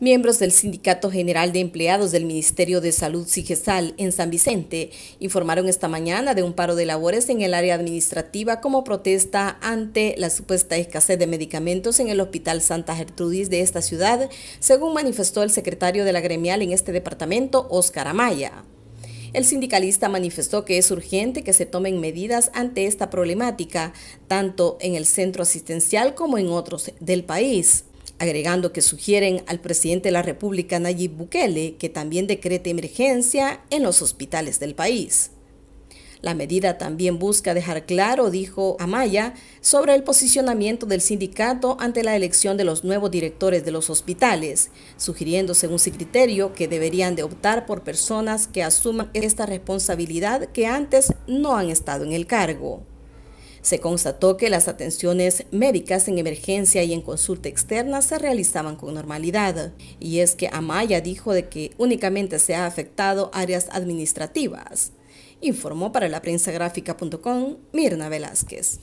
Miembros del Sindicato General de Empleados del Ministerio de Salud SIGESAL en San Vicente informaron esta mañana de un paro de labores en el área administrativa como protesta ante la supuesta escasez de medicamentos en el Hospital Santa Gertrudis de esta ciudad, según manifestó el secretario de la gremial en este departamento, Óscar Amaya. El sindicalista manifestó que es urgente que se tomen medidas ante esta problemática, tanto en el centro asistencial como en otros del país agregando que sugieren al presidente de la República Nayib Bukele que también decrete emergencia en los hospitales del país. La medida también busca dejar claro, dijo Amaya, sobre el posicionamiento del sindicato ante la elección de los nuevos directores de los hospitales, sugiriendo según su criterio que deberían de optar por personas que asuman esta responsabilidad que antes no han estado en el cargo. Se constató que las atenciones médicas en emergencia y en consulta externa se realizaban con normalidad. Y es que Amaya dijo de que únicamente se ha afectado áreas administrativas. Informó para la prensa Mirna Velázquez.